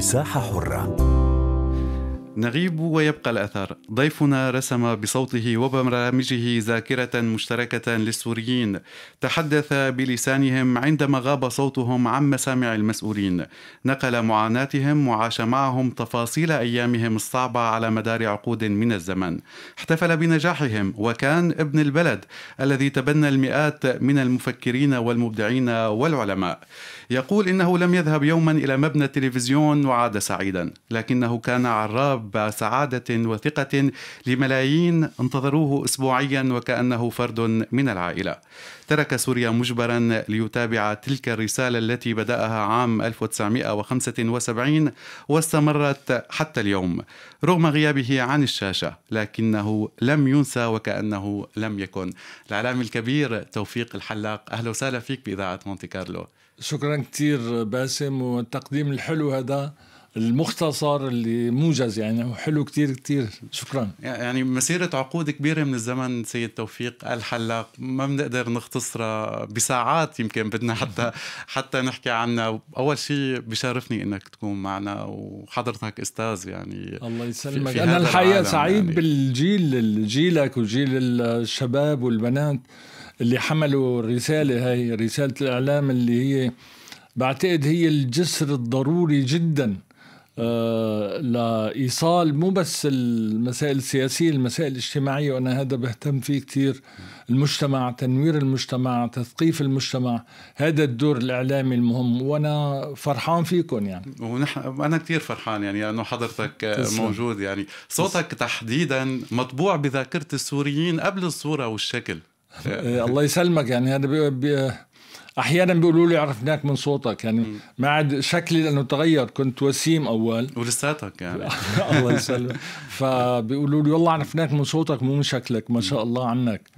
مساحة حرة نغيب ويبقى الأثر ضيفنا رسم بصوته وبرامجه ذاكرة مشتركة للسوريين تحدث بلسانهم عندما غاب صوتهم عن مسامع المسؤولين نقل معاناتهم وعاش معهم تفاصيل أيامهم الصعبة على مدار عقود من الزمن احتفل بنجاحهم وكان ابن البلد الذي تبنى المئات من المفكرين والمبدعين والعلماء يقول إنه لم يذهب يوما إلى مبنى التلفزيون وعاد سعيدا لكنه كان عراب رب سعادة وثقة لملايين انتظروه أسبوعيا وكأنه فرد من العائلة ترك سوريا مجبرا ليتابع تلك الرسالة التي بدأها عام 1975 واستمرت حتى اليوم رغم غيابه عن الشاشة لكنه لم ينسى وكأنه لم يكن الإعلامي الكبير توفيق الحلاق أهلا وسهلا فيك بإذاعة مونتي كارلو شكرا كثير باسم والتقديم الحلو هذا المختصر اللي موجز يعني وحلو كتير كتير شكرا يعني مسيرة عقود كبيرة من الزمن سيد توفيق الحلاق ما بنقدر نختصرها بساعات يمكن بدنا حتى حتى نحكي عنها أول شيء بشرفني أنك تكون معنا وحضرتك أستاذ يعني الله يسلمك أنا الحقيقة سعيد يعني. بالجيل جيلك وجيل الشباب والبنات اللي حملوا الرسالة هاي رسالة الإعلام اللي هي بعتقد هي الجسر الضروري جداً آه، لايصال مو بس المسائل السياسيه المسائل الاجتماعيه وانا هذا بهتم فيه كثير المجتمع تنوير المجتمع تثقيف المجتمع هذا الدور الاعلامي المهم وانا فرحان فيكم يعني ونحن انا كثير فرحان يعني انه حضرتك تسلم. موجود يعني صوتك تسلم. تحديدا مطبوع بذاكره السوريين قبل الصوره والشكل إيه، الله يسلمك يعني هذا احيانا بيقولوا لي عرفناك من صوتك يعني ما عاد شكلي لانه تغير كنت وسيم اول ولساتك يعني الله يسلمك فبيقولوا لي والله عرفناك من صوتك مو من شكلك ما شاء الله عنك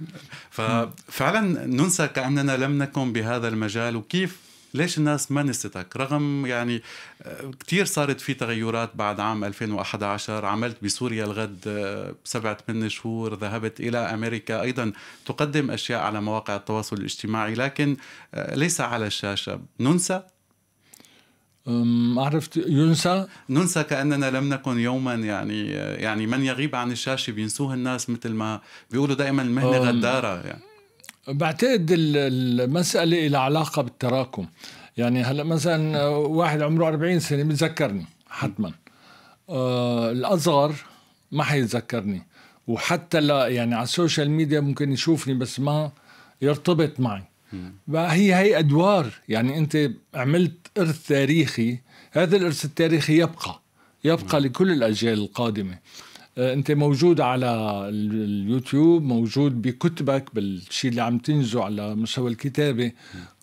ففعلا ننسى كاننا لم نكن بهذا المجال وكيف ليش الناس ما نستك رغم يعني آه، كثير صارت في تغيرات بعد عام 2011 عملت بسوريا الغد آه، سبعة ثمان شهور ذهبت إلى أمريكا أيضا تقدم أشياء على مواقع التواصل الاجتماعي لكن آه، ليس على الشاشة ننسى عرفت ينسى ننسى كاننا لم نكن يوما يعني يعني من يغيب عن الشاشه بينسوه الناس مثل ما بيقولوا دائما المهنه غداره يعني بعتقد المسألة لها علاقة بالتراكم يعني هلا مثلا واحد عمره 40 سنة بتذكرني حتما آه الأصغر ما حيتذكرني وحتى لا يعني على السوشيال ميديا ممكن يشوفني بس ما يرتبط معي هي هي أدوار يعني أنت عملت إرث تاريخي هذا الإرث التاريخي يبقى يبقى لكل الأجيال القادمة آه، انت موجود على اليوتيوب موجود بكتبك بالشيء اللي عم تنزله على مستوى الكتابه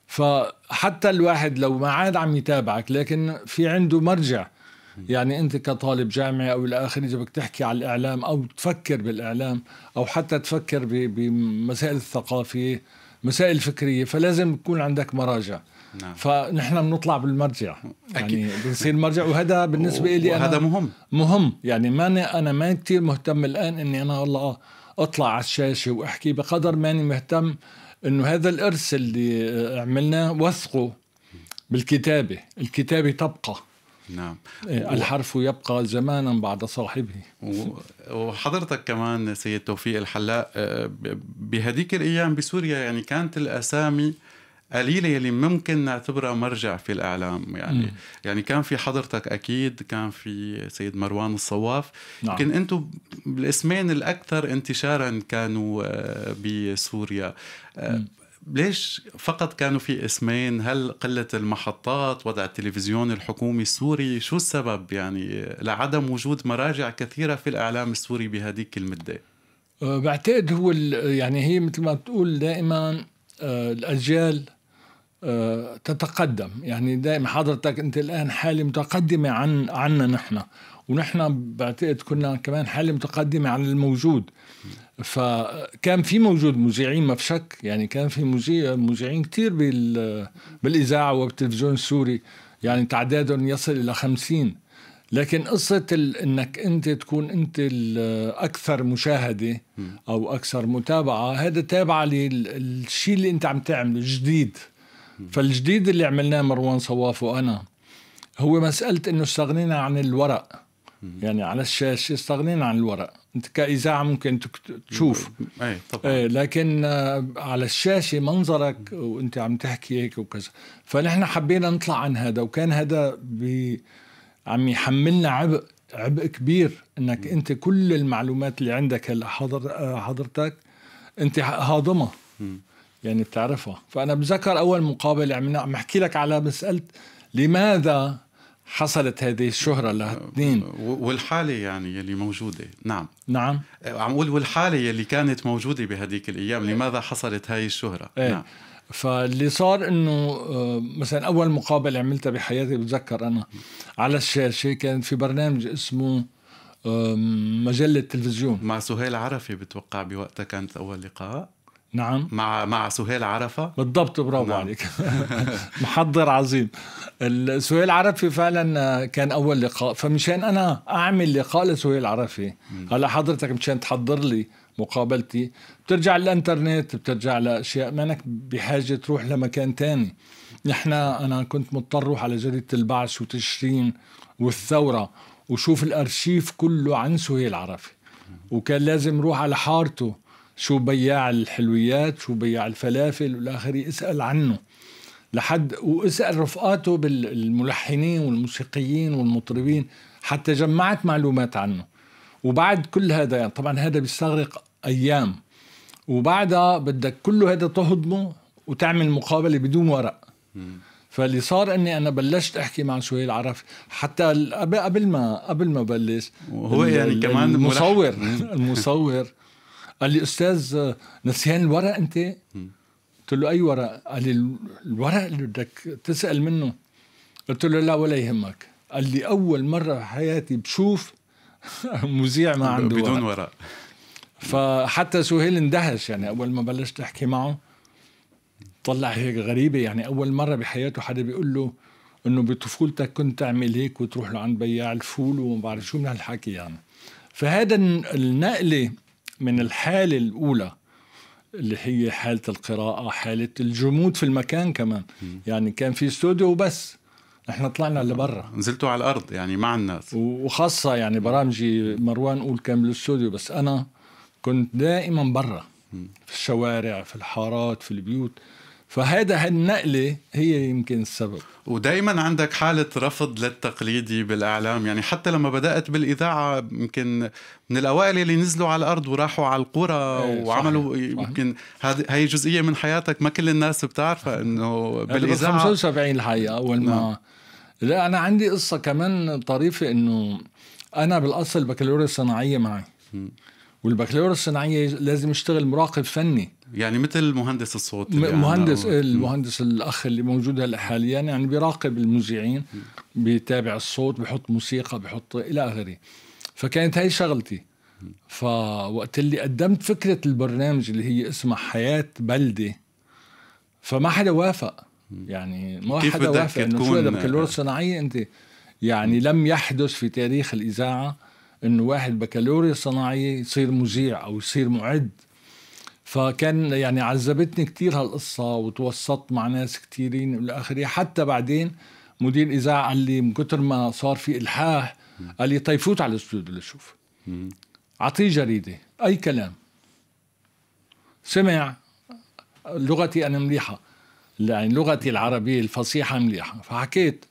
فحتى الواحد لو ما عاد عم يتابعك لكن في عنده مرجع يعني انت كطالب جامعي او الى اخره اذا بدك تحكي على الاعلام او تفكر بالاعلام او حتى تفكر بمسائل الثقافيه مسائل فكريه فلازم يكون عندك مراجع نعم. فنحن بنطلع بالمرجع يعني بنصير مرجع وهذا بالنسبه لي انا هذا مهم مهم يعني ماني انا ما كثير مهتم الان اني انا والله اطلع على الشاشه واحكي بقدر ماني مهتم انه هذا الارث اللي عملناه وثقه بالكتابه الكتابه تبقى نعم إيه، الحرف يبقى زمانا بعد صاحبه وحضرتك كمان سيد توفيق الحلاق آه، بهديك الايام بسوريا يعني كانت الاسامي قليله يلي ممكن نعتبرها مرجع في الاعلام يعني م. يعني كان في حضرتك اكيد كان في سيد مروان الصواف نعم. لكن انتم الاسمين الاكثر انتشارا كانوا آه، بسوريا آه، م. ليش فقط كانوا في اسمين هل قلة المحطات وضع التلفزيون الحكومي السوري شو السبب يعني لعدم وجود مراجع كثيرة في الإعلام السوري بهذيك المدة آه، بعتقد هو يعني هي مثل ما بتقول دائما الأجيال آه، تتقدم يعني دائما حضرتك انت الان حاله متقدمه عن عنا نحن ونحن بعتقد كنا كمان حاله متقدمه عن الموجود فكان في موجود مذيعين ما بشك يعني كان في مذيعين كثير بال بالاذاعه وبالتلفزيون السوري يعني تعدادهم يصل الى خمسين لكن قصة انك انت تكون انت الاكثر مشاهدة او اكثر متابعة هذا تابعة للشيء اللي انت عم تعمله جديد فالجديد اللي عملناه مروان صواف وانا هو مساله انه استغنينا عن الورق يعني على الشاشه استغنينا عن الورق انت كاذاعه ممكن تشوف اي طبعا إيه، لكن آه، على الشاشه منظرك وانت عم تحكي هيك وكذا فنحن حبينا نطلع عن هذا وكان هذا بي عم يحملنا عبء عبء كبير انك انت كل المعلومات اللي عندك هلا حضر آه، حضرتك انت هاضمها يعني بتعرفها فأنا بتذكر أول مقابلة عملنا يعني عم أحكي لك على مسألة لماذا حصلت هذه الشهرة لاثنين والحالة يعني يلي موجودة نعم نعم أه، عم أقول والحالة يلي كانت موجودة بهذيك الأيام ايه. لماذا حصلت هاي الشهرة ايه. نعم فاللي صار انه أه، مثلا اول مقابله عملتها بحياتي بتذكر انا على الشاشه كان في برنامج اسمه مجله تلفزيون مع سهيل عرفي بتوقع بوقتها كانت اول لقاء نعم مع مع سهيل عرفة بالضبط برافو نعم. عليك محضر عظيم سهيل عرفه فعلا كان أول لقاء فمشان أنا أعمل لقاء لسهيل عرفه هلا حضرتك مشان تحضر لي مقابلتي بترجع للانترنت بترجع لاشياء مانك بحاجه تروح لمكان تاني نحن انا كنت مضطر اروح على جريده البعث وتشرين والثوره وشوف الارشيف كله عن سهيل عرفه وكان لازم روح على حارته شو بياع الحلويات شو بياع الفلافل والآخر اسأل عنه لحد واسأل رفقاته بالملحنين والموسيقيين والمطربين حتى جمعت معلومات عنه وبعد كل هذا يعني طبعا هذا بيستغرق أيام وبعدها بدك كل هذا تهضمه وتعمل مقابلة بدون ورق فاللي صار اني انا بلشت احكي مع سهيل عرف حتى قبل ما قبل ما بلش هو يعني كمان المصور المصور قال لي استاذ نسيان الورق انت قلت له اي ورق قال لي الورق اللي بدك تسال منه قلت له لا ولا يهمك قال لي اول مره بحياتي بشوف مذيع ما عنده ورق بدون ورق, ورق. فحتى سهيل اندهش يعني اول ما بلشت احكي معه طلع هيك غريبه يعني اول مره بحياته حدا بيقول له انه بطفولتك كنت تعمل هيك وتروح لعند بياع الفول وما بعرف شو من هالحكي يعني فهذا النقله من الحالة الأولى اللي هي حالة القراءة حالة الجمود في المكان كمان يعني كان في استوديو وبس احنا طلعنا لبرا نزلتوا على الارض يعني مع الناس وخاصه يعني برامجي مروان قول كان بالاستوديو بس انا كنت دائما برا في الشوارع في الحارات في البيوت فهذا هالنقلة هي يمكن السبب ودائما عندك حالة رفض للتقليدي بالإعلام يعني حتى لما بدأت بالإذاعة يمكن من الأوائل اللي نزلوا على الأرض وراحوا على القرى ايه وعملوا صحيح. يمكن هذه هي جزئية من حياتك ما كل الناس بتعرفها إنه بالإذاعة 75 الحقيقة أول ما نعم. لا أنا عندي قصة كمان طريفة إنه أنا بالأصل بكالوريوس صناعية معي والبكالوريوس الصناعية لازم اشتغل مراقب فني يعني مثل مهندس الصوت اللي مهندس يعني المهندس الاخ اللي موجود هلا حاليا يعني بيراقب المذيعين بيتابع الصوت بحط موسيقى بحط الى اخره فكانت هاي شغلتي فوقت اللي قدمت فكره البرنامج اللي هي اسمها حياه بلده فما حدا وافق يعني ما حدا وافق انه شو هذا بكالوريا صناعيه انت يعني لم يحدث في تاريخ الاذاعه انه واحد بكالوريا صناعيه يصير مذيع او يصير معد فكان يعني عذبتني كتير هالقصة وتوسطت مع ناس كتيرين والآخرية آخره حتى بعدين مدير الإذاعة قال لي من كتر ما صار في إلحاح قال لي طيب فوت على الاستوديو لشوف أعطيه جريدة أي كلام سمع لغتي أنا مليحة يعني لغتي العربية الفصيحة مليحة فحكيت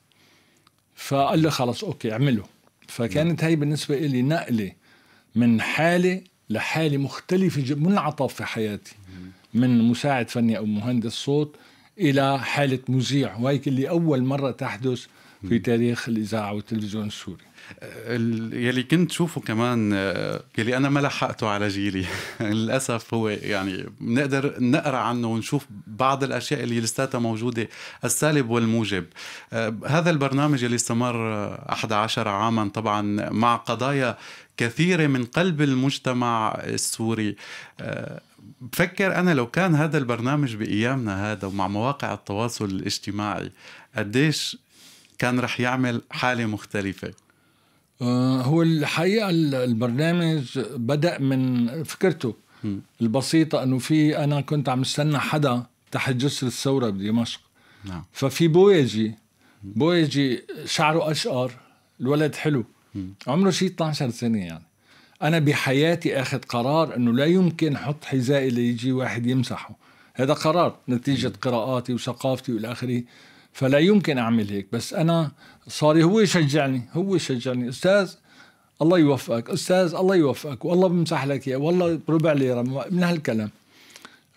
فقال لي خلص أوكي اعمله فكانت نعم. هي بالنسبة لي نقلة من حالة لحالة مختلفة منعطف في حياتي من مساعد فني أو مهندس صوت إلى حالة مذيع وهيك اللي أول مرة تحدث في تاريخ الاذاعه والتلفزيون السوري آه، يلي كنت شوفه كمان آه، يلي انا ما لحقته على جيلي للاسف هو يعني بنقدر نقرا عنه ونشوف بعض الاشياء اللي لساتها موجوده السالب والموجب آه، هذا البرنامج اللي استمر 11 عاما طبعا مع قضايا كثيره من قلب المجتمع السوري بفكر انا لو كان هذا البرنامج بايامنا هذا ومع مواقع التواصل الاجتماعي قديش كان رح يعمل حاله مختلفه آه، هو الحقيقه البرنامج بدا من فكرته م. البسيطه انه في انا كنت عم استنى حدا تحت جسر الثوره بدمشق نعم. ففي بويجي بويجي شعره اشقر الولد حلو م. عمره شي 12 سنه يعني انا بحياتي اخذ قرار انه لا يمكن حط حذائي ليجي واحد يمسحه هذا قرار نتيجه قراءاتي وثقافتي والى اخره فلا يمكن اعمل هيك بس انا صار هو يشجعني هو يشجعني استاذ الله يوفقك استاذ الله يوفقك والله بمسح لك اياه والله بربع ليره من هالكلام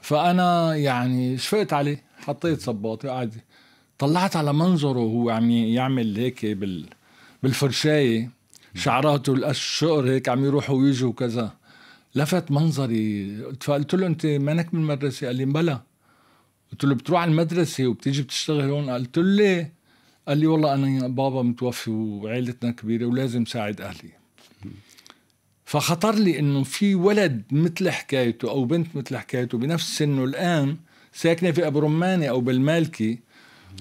فانا يعني شفقت عليه حطيت صباطي وقعد طلعت على منظره وهو عم يعمل هيك بال بالفرشايه شعراته الشقر هيك عم يروحوا ويجوا وكذا لفت منظري فقلت له انت مانك من المدرسه قال لي بلا قلت له بتروح على المدرسه وبتيجي بتشتغل هون قلت له ليه قال لي والله انا بابا متوفي وعائلتنا كبيره ولازم ساعد اهلي فخطر لي انه في ولد مثل حكايته او بنت مثل حكايته بنفس سنه الان ساكنه في ابو رمانه او بالمالكي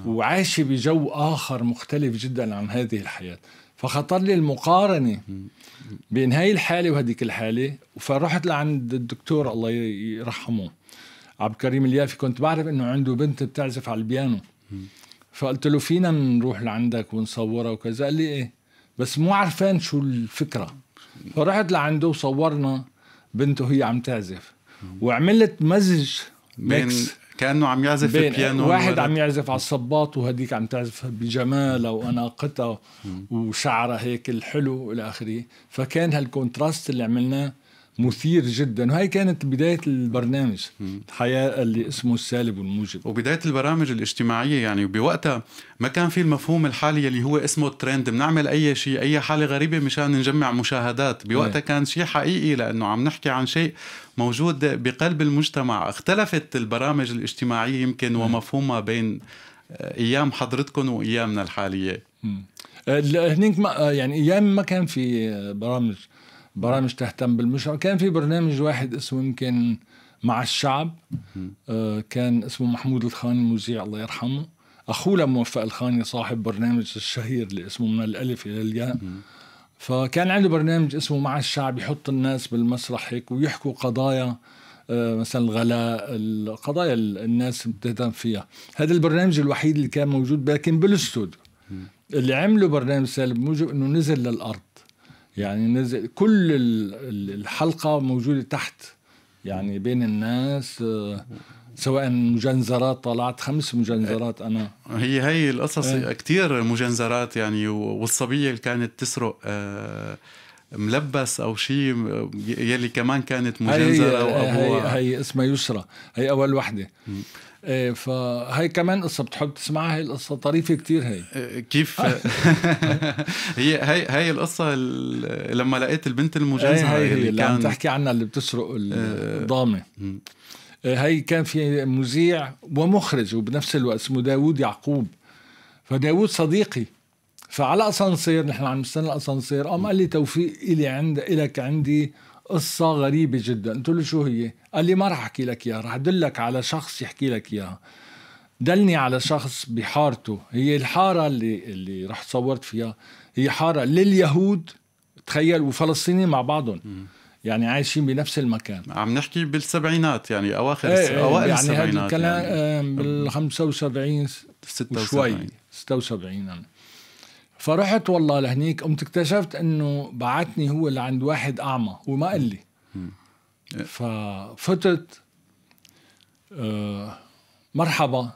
وعايشه بجو اخر مختلف جدا عن هذه الحياه فخطر لي المقارنه بين هاي الحاله وهذيك الحاله فرحت لعند الدكتور الله يرحمه عبد الكريم اليافي كنت بعرف انه عنده بنت بتعزف على البيانو فقلت له فينا نروح لعندك ونصورها وكذا قال لي ايه بس مو عارفين شو الفكره فرحت لعنده وصورنا بنته هي عم تعزف وعملت مزج ميكس كانه عم يعزف البيانو واحد عم يعزف على الصباط وهديك عم تعزف بجمالها واناقتها وشعرها هيك الحلو والى اخره فكان هالكونتراست اللي عملناه مثير جدا وهي كانت بداية البرنامج الحياة اللي اسمه السالب والموجب وبداية البرامج الاجتماعية يعني بوقتها ما كان في المفهوم الحالي اللي هو اسمه الترند بنعمل أي شيء أي حالة غريبة مشان نجمع مشاهدات بوقتها كان شيء حقيقي لأنه عم نحكي عن شيء موجود بقلب المجتمع اختلفت البرامج الاجتماعية يمكن ومفهومها بين أيام حضرتكم وأيامنا الحالية آه، هنيك آه، يعني أيام ما كان في آه، برامج برامج تهتم بالمجتمع كان في برنامج واحد اسمه يمكن مع الشعب آه كان اسمه محمود الخاني مذيع الله يرحمه اخوه لموفق الخاني صاحب برنامج الشهير اللي اسمه من الالف الى الياء فكان عنده برنامج اسمه مع الشعب يحط الناس بالمسرح هيك ويحكوا قضايا آه، مثلا الغلاء القضايا الناس بتهتم فيها هذا البرنامج الوحيد اللي كان موجود لكن بالاستوديو اللي عمله برنامج سالم موجب انه نزل للارض يعني نزل كل الحلقه موجوده تحت يعني بين الناس آه، سواء مجنزرات طلعت خمس مجنزرات انا هي هي القصص ايه؟ كثير مجنزرات يعني والصبيه اللي كانت تسرق آه ملبس او شيء آه، يلي كمان كانت مجنزره هي وابوها هي, هي اسمها يسرى هي اول وحده إيه، فهي كمان قصة بتحب تسمعها هي القصة طريفة كتير إيه، آه. هي كيف هي هي هي القصة لما لقيت البنت المجازهة إيه، هي, هي, اللي, اللي كان... عم تحكي عنها اللي بتسرق الضامة هي كان في مذيع ومخرج وبنفس الوقت اسمه داوود يعقوب فداوود صديقي فعلى اسانسير نحن عم نستنى الاسانسير قام قال لي توفيق الي عند الك عندي قصة غريبة جدا قلت له شو هي قال لي ما رح أحكي لك إياها رح أدلك على شخص يحكي لك إياها دلني على شخص بحارته هي الحارة اللي, اللي رح صورت فيها هي حارة لليهود تخيل وفلسطينيين مع بعضهم يعني عايشين بنفس المكان عم نحكي بالسبعينات يعني اواخر ايه ايه اوائل يعني السبعينات يعني هذا الكلام بال 75 76 شوي 76 يعني. فرحت والله لهنيك قمت اكتشفت انه بعتني هو لعند واحد اعمى وما قال لي ففتت آه مرحبا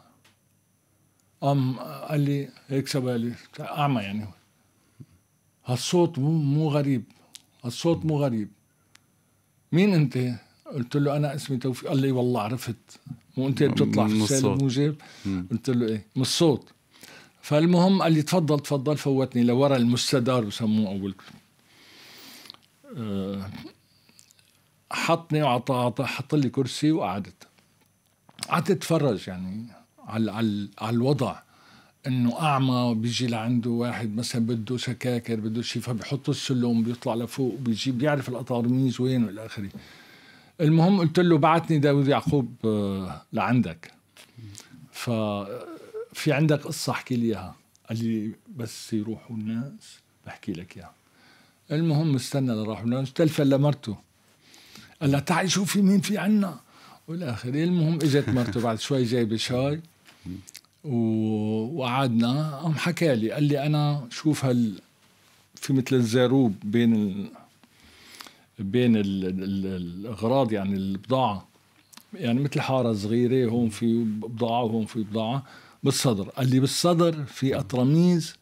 قام قال لي هيك سبالي اعمى يعني هالصوت مو مو غريب هالصوت مو غريب مين انت؟ قلت له انا اسمي توفيق قال لي والله عرفت مو انت بتطلع في مو موجب قلت له ايه من الصوت فالمهم قال لي تفضل تفضل فوتني لورا المستدار بسموه اول آه، حطني وعطى حط لي كرسي وقعدت قعدت اتفرج يعني على على على الوضع انه اعمى بيجي لعنده واحد مثلا بده سكاكر بده شيء فبحط السلم بيطلع لفوق بيجي بيعرف الاطارميز وين والى اخره المهم قلت له بعتني داوود يعقوب آه، لعندك ف في عندك قصه احكي لي اياها قال لي بس يروحوا الناس بحكي لك اياها المهم استنى لراحوا الناس تلفن لمرته قال لها تعي شوفي مين في عنا والى اخره المهم اجت مرته بعد شوي جايبه شاي و... وقعدنا قام حكى لي قال لي انا شوف هال في مثل الزاروب بين ال... بين ال... ال... الاغراض يعني البضاعه يعني مثل حاره صغيره هون في بضاعه وهون في بضاعه بالصدر قال لي بالصدر في أطرميز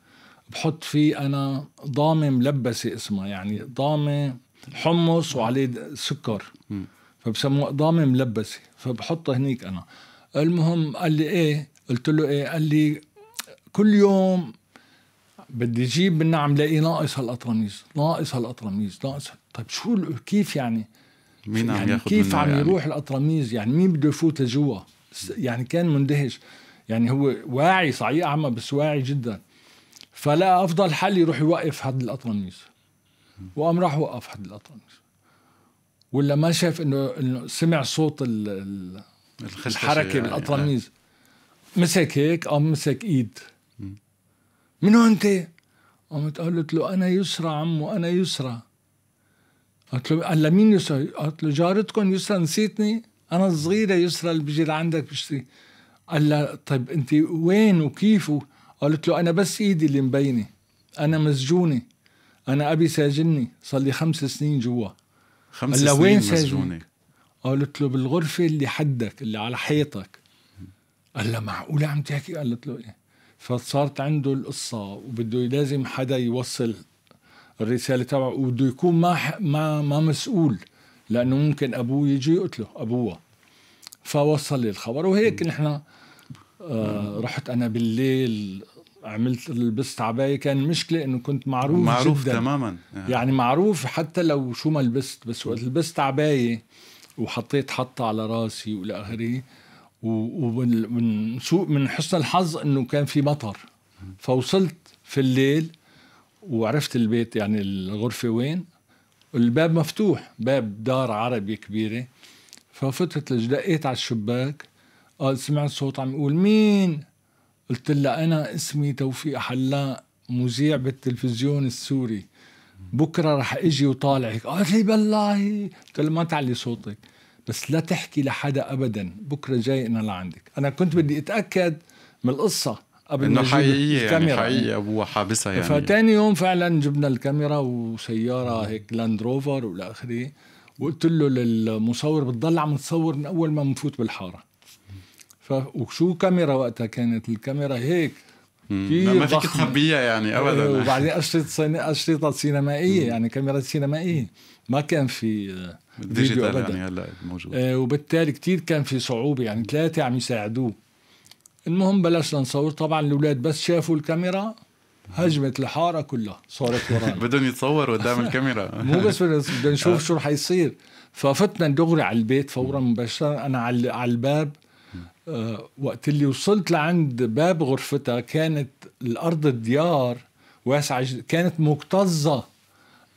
بحط فيه أنا ضامة ملبسة اسمها يعني ضامة حمص وعليه سكر فبسموه ضامة ملبسة فبحطها هنيك أنا المهم قال لي إيه قلت له إيه قال لي كل يوم بدي اجيب منها عم لاقي ناقص هالاطرميز ناقص هالاطرميز ناقص طيب شو كيف يعني مين عم يعني كيف عم يعني؟ يروح يعني؟ الاطرميز يعني مين بده يفوت لجوا يعني كان مندهش يعني هو واعي صحيح اعمى بس واعي جدا فلا افضل حل يروح يوقف هاد الاطرنيس وقام راح وقف هاد الاطرنيس ولا ما شاف انه انه سمع صوت ال ال الحركه يعني بالاطرنيس يعني. مسك هيك قام مسك ايد منو انت؟ قامت قالت له انا يسرى عمو انا يسرى قالت له قال مين يسرى؟ قالت له جارتكم يسرى نسيتني؟ انا الصغيره يسرى اللي بيجي لعندك بشتري قال لها طيب انت وين وكيف قالت له انا بس ايدي اللي مبينه انا مسجونه انا ابي ساجني صار لي خمس سنين جوا خمس قال لها وين ساجنك قالت له بالغرفه اللي حدك اللي على حيطك قال لها معقوله عم تحكي قالت له ايه فصارت عنده القصه وبده لازم حدا يوصل الرساله تبعه وبده يكون ما ما ما مسؤول لانه ممكن ابوه يجي يقتله ابوها فوصل لي الخبر وهيك نحن آه، رحت انا بالليل عملت لبست عبايه كان المشكله انه كنت معروف معروف جداً. تماما يعني. يعني معروف حتى لو شو ما لبست بس وقت لبست عبايه وحطيت حطه على راسي والى اخره ومن سوء من حسن الحظ انه كان في مطر فوصلت في الليل وعرفت البيت يعني الغرفه وين الباب مفتوح باب دار عربي كبيره ففتت دقيت على الشباك قال سمعت صوت عم يقول مين قلت لها انا اسمي توفيق حلاق مذيع بالتلفزيون السوري بكره رح اجي وطالعك قالت لي بالله قلت لها ما تعلي صوتك بس لا تحكي لحدا ابدا بكره جاي انا لعندك انا كنت بدي اتاكد من القصه قبل انه حقيقيه يعني حقيقيه ابوها حابسها يعني فتاني يوم فعلا جبنا الكاميرا وسياره هيك لاند روفر والى اخره وقلت له للمصور بتضل عم تصور من اول ما بنفوت بالحاره ف وشو كاميرا وقتها كانت الكاميرا هيك ما فيك تخبيها يعني ابدا إيه، وبعدين اشرطه صين... اشرطه سينمائيه مم. يعني كاميرات سينمائيه ما كان في فيديو يعني ابدا يعني هلا موجود آه وبالتالي كثير كان في صعوبه يعني ثلاثه عم يساعدوه المهم بلشنا نصور طبعا الاولاد بس شافوا الكاميرا هجمت الحاره كلها صارت ورانا بدهم يتصوروا قدام الكاميرا مو بس بدنا نشوف آه. شو رح يصير ففتنا دغري على البيت فورا مباشره انا على الباب آه، وقت اللي وصلت لعند باب غرفتها كانت الارض الديار واسعه كانت مكتظه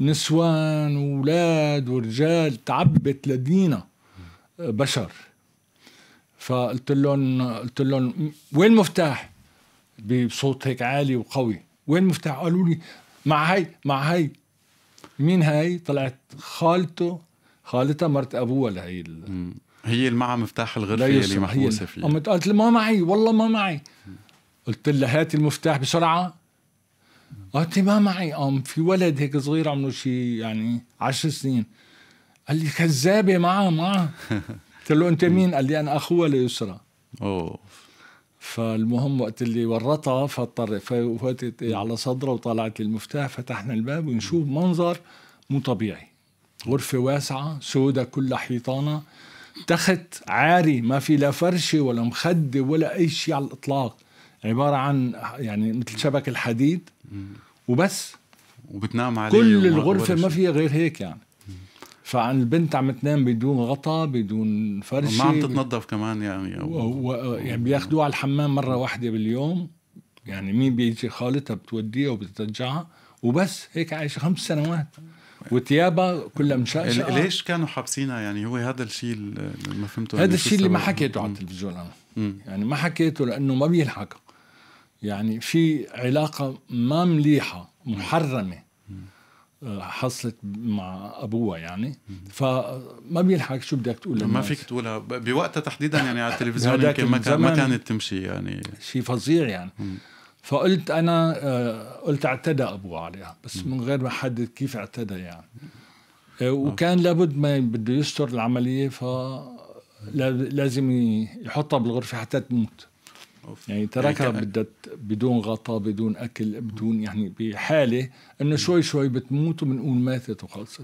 نسوان واولاد ورجال تعبت لدينا آه، بشر فقلت لهم قلت لهم وين المفتاح بصوت هيك عالي وقوي وين مفتاح قالوا لي مع هي مع هي مين هاي طلعت خالته خالتها مرت ابوها لهي ال... هي اللي معها مفتاح الغرفه اللي محبوسه فيها قامت قالت لي ما معي والله ما معي قلت لها هاتي المفتاح بسرعه قالت لي ما معي قام في ولد هيك صغير عمره شي يعني عشر سنين قال لي كذابه معها معها قلت له انت مين؟ قال لي انا اخوها ليسرى اوف فالمهم وقت اللي ورطها فاضطر فوتت على صدره وطلعت المفتاح فتحنا الباب ونشوف منظر مو طبيعي غرفة واسعة سودة كلها حيطانة تخت عاري ما في لا فرشة ولا مخدة ولا أي شيء على الإطلاق عبارة عن يعني مثل شبك الحديد وبس وبتنام عليه كل الغرفة ما فيها غير هيك يعني فعن البنت عم تنام بدون غطا بدون فرشه ما عم تتنظف كمان يعني أو... و... و... يعني بياخدوها على الحمام مره واحده باليوم يعني مين بيجي خالتها بتوديها وبترجعها وبس هيك عايشه خمس سنوات وثيابها كلها مشقشقه ليش كانوا حابسينها يعني هو هذا الشيء اللي ما فهمته هذا الشيء اللي ما حكيته على التلفزيون انا يعني ما حكيته لانه ما بيلحق يعني في علاقه ما مليحه محرمه حصلت مع ابوها يعني فما بيلحق شو بدك تقول ما فيك تقولها بوقتها تحديدا يعني على التلفزيون يمكن ما كان ما كانت تمشي يعني شيء فظيع يعني فقلت انا آه، قلت اعتدى ابوها عليها بس من غير ما احدد كيف اعتدى يعني آه. آه، وكان لابد ما بده يستر العمليه ف لازم يحطها بالغرفه حتى تموت أوف. يعني تركها يعني بدها بدون غطاء بدون اكل بدون يعني بحاله انه شوي شوي بتموت وبنقول ماتت وخلصت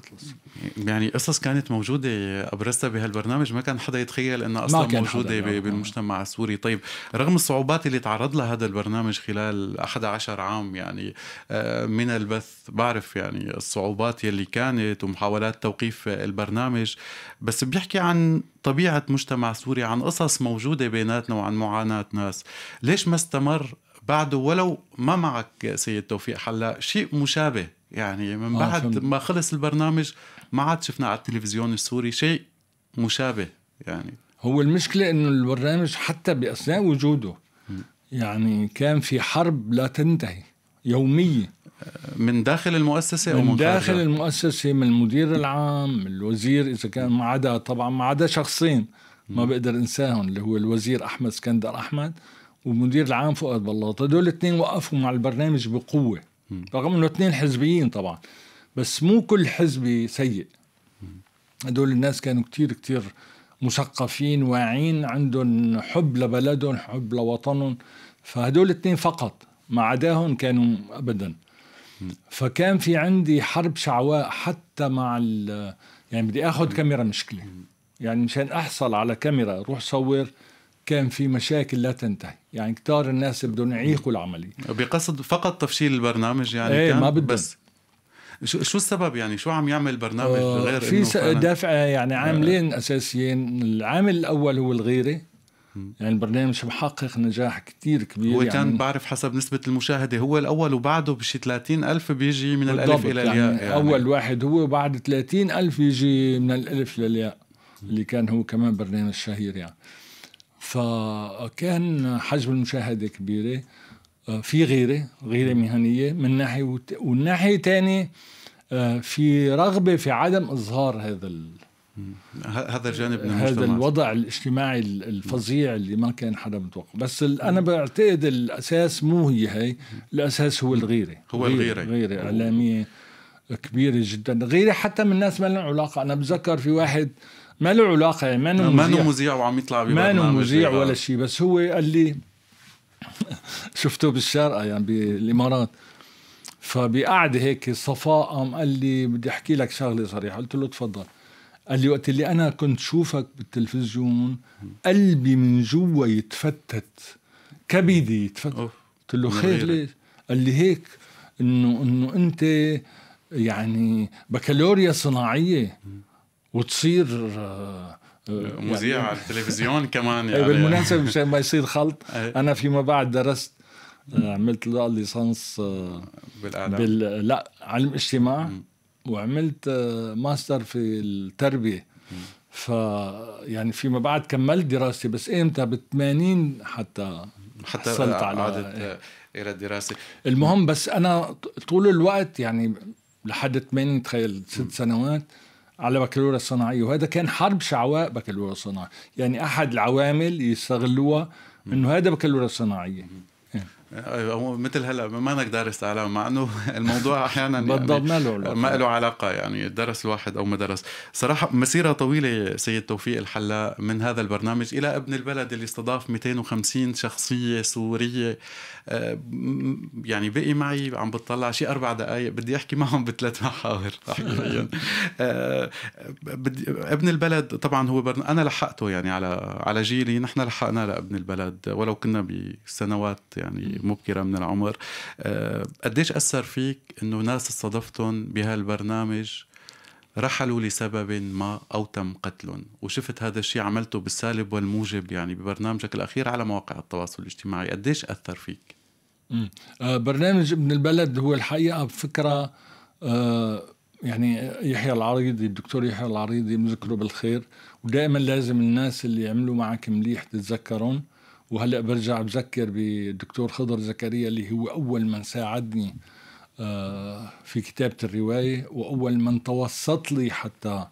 يعني قصص كانت موجوده ابرزتها بهالبرنامج ما كان حدا يتخيل انها اصلا موجوده حدا. بالمجتمع السوري طيب رغم الصعوبات اللي تعرض لها هذا البرنامج خلال 11 عام يعني آه، من البث بعرف يعني الصعوبات يلي كانت ومحاولات توقيف البرنامج بس بيحكي عن طبيعة مجتمع سوري عن قصص موجودة بيناتنا وعن معاناة ناس ليش ما استمر بعده ولو ما معك سيد توفيق حلا شيء مشابه يعني من آه، بعد آه ما خلص البرنامج ما عاد شفنا على التلفزيون السوري شيء مشابه يعني هو المشكلة انه البرنامج حتى باثناء وجوده يعني كان في حرب لا تنتهي يومية من داخل المؤسسة أو من, من داخل خارجة؟ المؤسسة من المدير العام من الوزير إذا كان ما عدا طبعا ما عدا شخصين ما بقدر انساهم اللي هو الوزير احمد اسكندر احمد والمدير العام فؤاد بلاط هدول الاثنين وقفوا مع البرنامج بقوه رغم انه اثنين حزبيين طبعا بس مو كل حزبي سيء هدول الناس كانوا كتير كتير مثقفين واعين عندهم حب لبلدهم حب لوطنهم فهدول الاثنين فقط ما عداهم كانوا ابدا فكان في عندي حرب شعواء حتى مع ال يعني بدي اخذ كاميرا مشكله يعني مشان احصل على كاميرا روح صور كان في مشاكل لا تنتهي يعني كتار الناس بدهم يعيقوا العمليه بقصد فقط تفشيل البرنامج يعني ايه ما بدهم بس شو شو السبب يعني شو عم يعمل برنامج آه، غير في دافع يعني آه. عاملين اساسيين العامل الاول هو الغيره يعني البرنامج محقق نجاح كتير كبير هو كان يعني بعرف حسب نسبة المشاهدة هو الأول وبعده بشي 30 ألف بيجي من الألف إلى يعني الياء يعني, يعني أول واحد هو وبعد 30 ألف يجي من الألف للياء اللي كان هو كمان برنامج شهير يعني فكان حجم المشاهدة كبيرة آه، في غيرة غيرة مهنية من ناحية والناحية الثانية آه، في رغبة في عدم إظهار هذا هذا جانب من المجتمع هذا الوضع الاجتماعي الفظيع اللي ما كان حدا متوقع بس انا بعتقد الاساس مو هي هي الاساس هو الغيره هو الغيره غيره اعلاميه كبيره جدا غيره حتى من ناس ما لهم علاقه انا بتذكر في واحد ما له علاقه يعني ما نو مذيع مذيع وعم يطلع ما نو مذيع ولا شيء بس هو قال لي شفته بالشارقه يعني بالامارات فبقعده هيك صفاء قام قال لي بدي احكي لك شغله صريحه قلت له تفضل قال لي وقت اللي انا كنت شوفك بالتلفزيون قلبي من جوا يتفتت كبدي يتفتت قلت له خير ليش؟ قال لي هيك انه انه انت يعني بكالوريا صناعيه وتصير آه، مذيع يعني على التلفزيون كمان إيه، يعني بالمناسبه مشان ما يصير خلط إيه. انا فيما بعد درست آه، عملت ليسانس آه، بالاعلام بال... لا علم اجتماع وعملت آه، ماستر في التربيه ف يعني فيما بعد كملت دراستي بس امتى بال 80 حتى حتى حصلت على عادت إيه. الى الدراسه المهم بس انا طول الوقت يعني لحد 80 تخيل ست سنوات على بكالوريا الصناعية وهذا كان حرب شعواء بكالوريا الصناعية يعني أحد العوامل يستغلوها أنه هذا بكالوريا الصناعية مثل هلا ما انك دارس اعلام مع انه الموضوع احيانا يعني بالضبط يعني ما له علاقه يعني درس الواحد او ما درس صراحه مسيره طويله سيد توفيق الحلا من هذا البرنامج الى ابن البلد اللي استضاف 250 شخصيه سوريه آه، يعني بقي معي عم بتطلع شيء اربع دقائق بدي احكي معهم بثلاث محاور آه، ابن البلد طبعا هو برنامج انا لحقته يعني على على جيلي نحن لحقنا لابن البلد ولو كنا بسنوات يعني مبكره من العمر آه، قديش اثر فيك انه ناس استضفتهم بهالبرنامج رحلوا لسبب ما او تم قتلهم وشفت هذا الشيء عملته بالسالب والموجب يعني ببرنامجك الاخير على مواقع التواصل الاجتماعي قديش اثر فيك آه، برنامج ابن البلد هو الحقيقه فكره آه، يعني يحيى العريضي الدكتور يحيى العريضي بنذكره بالخير ودائما لازم الناس اللي عملوا معك مليح تتذكرهم وهلا برجع بذكر بالدكتور خضر زكريا اللي هو اول من ساعدني آه، في كتابه الروايه واول من توسط لي حتى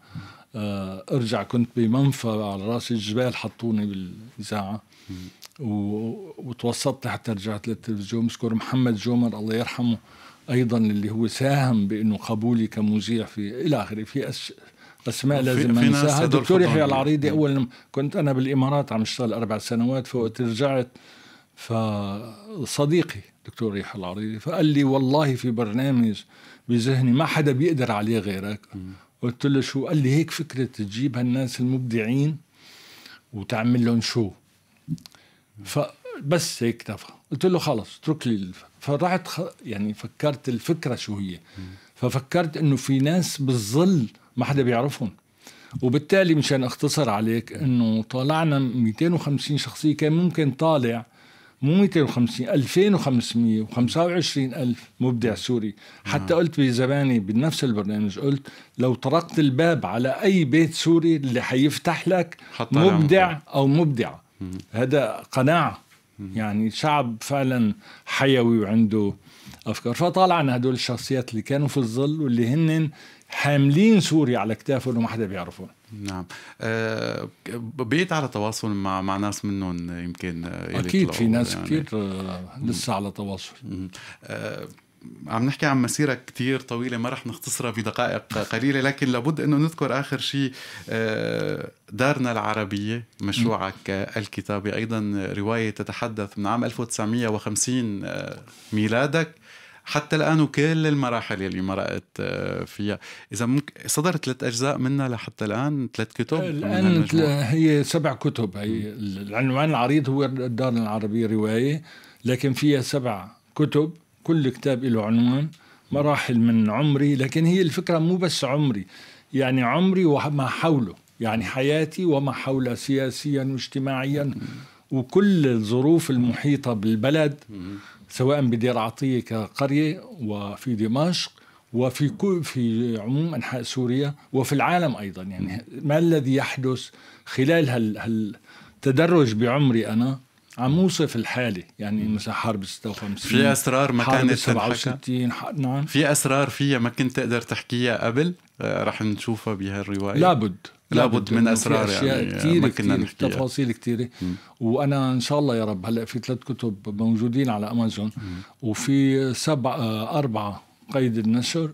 آه، ارجع كنت بمنفى على راس الجبال حطوني بالاذاعه وتوسطت حتى رجعت للتلفزيون بشكر محمد جومر الله يرحمه ايضا اللي هو ساهم بانه قبولي كمذيع في الى اخره في أش... اسماء لازم ننساها دكتور يحيى العريضي نعم. اول كنت انا بالامارات عم اشتغل اربع سنوات فوقت رجعت فصديقي دكتور يحيى العريضي فقال لي والله في برنامج بذهني ما حدا بيقدر عليه غيرك قلت له شو قال لي هيك فكرة تجيب هالناس المبدعين وتعمل لهم شو فبس هيك نفع قلت له خلص اترك لي الف... فرحت خ... يعني فكرت الفكرة شو هي ففكرت انه في ناس بالظل ما حدا بيعرفهم وبالتالي مشان اختصر عليك انه طالعنا 250 شخصيه كان ممكن طالع مو 250 2500 و25 ألف مبدع سوري حتى قلت بزماني بنفس البرنامج قلت لو طرقت الباب على أي بيت سوري اللي حيفتح لك مبدع أو مبدعة هذا قناعة يعني شعب فعلا حيوي وعنده أفكار فطالعنا هدول الشخصيات اللي كانوا في الظل واللي هن حاملين سوريا على كتافهم وما حدا بيعرفهم نعم أه بقيت على تواصل مع مع ناس منهم يمكن اكيد في ناس يعني. كثير آه، لسه على تواصل أه عم نحكي عن مسيرة كتير طويلة ما رح نختصرها بدقائق قليلة لكن لابد أنه نذكر آخر شيء آه، دارنا العربية مشروعك الكتابي أيضا رواية تتحدث من عام 1950 آه، ميلادك حتى الان وكل المراحل اللي مرقت آه، فيها اذا ممكن صدر ثلاث اجزاء منها لحتى الان ثلاث كتب الان هي سبع كتب هي العنوان العريض هو الدار العربيه روايه لكن فيها سبع كتب كل كتاب له عنوان مراحل من عمري لكن هي الفكره مو بس عمري يعني عمري وما حوله يعني حياتي وما حولها سياسيا واجتماعيا وكل الظروف المحيطه بالبلد سواء بدير عطيه كقريه وفي دمشق وفي كل في عموم انحاء سوريا وفي العالم ايضا يعني ما الذي يحدث خلال هال هالتدرج بعمري انا عم اوصف الحاله يعني مثلا حرب 56 في اسرار ما كانت 67 نعم في اسرار فيها ما كنت تقدر تحكيها قبل آه، رح نشوفها بهالروايه لابد لابد من اسرار يعني آه، كتير ما كنا نحكيها تفاصيل كثيره وانا ان شاء الله يا رب هلا في ثلاث كتب موجودين على امازون وفي سبع آه، اربعه قيد النشر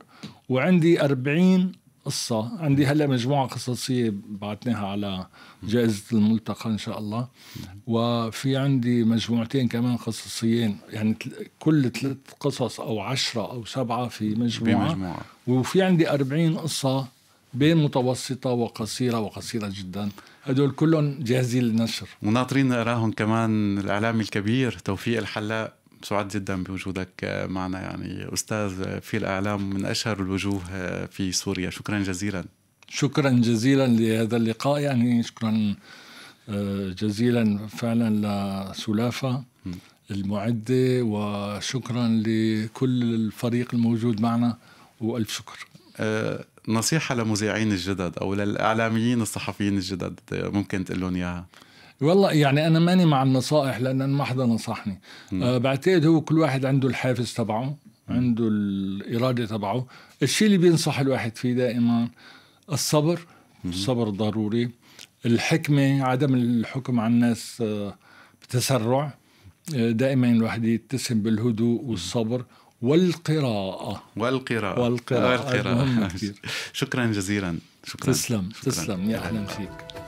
وعندي 40 قصة عندي هلا مجموعة قصصية بعتناها على جائزة الملتقى إن شاء الله وفي عندي مجموعتين كمان قصصيين يعني كل ثلاث قصص أو عشرة أو سبعة في مجموعة, مجموعة. وفي عندي أربعين قصة بين متوسطة وقصيرة وقصيرة جدا هدول كلهم جاهزين للنشر وناطرين نقراهم كمان الإعلامي الكبير توفيق الحلاق سعد جدا بوجودك معنا يعني أستاذ في الأعلام من أشهر الوجوه في سوريا شكرا جزيلا شكرا جزيلا لهذا اللقاء يعني شكرا آه، جزيلا فعلا لسلافة المعدة وشكرا لكل الفريق الموجود معنا وألف شكر آه، نصيحة لمذيعين الجدد أو للإعلاميين الصحفيين الجدد ممكن تقول لهم إياها والله يعني انا ماني مع النصائح لان ما حدا نصحني أه بعتقد هو كل واحد عنده الحافز تبعه عنده الاراده تبعه الشيء اللي بينصح الواحد فيه دائما الصبر مم. الصبر ضروري الحكمه عدم الحكم على الناس آه، بتسرع آه، دائما الواحد يتسم بالهدوء والصبر والقراءة والقراءة والقراءة, والقراءة. شكرا جزيلا شكرا تسلم شكرا. تسلم يا أهلا فيك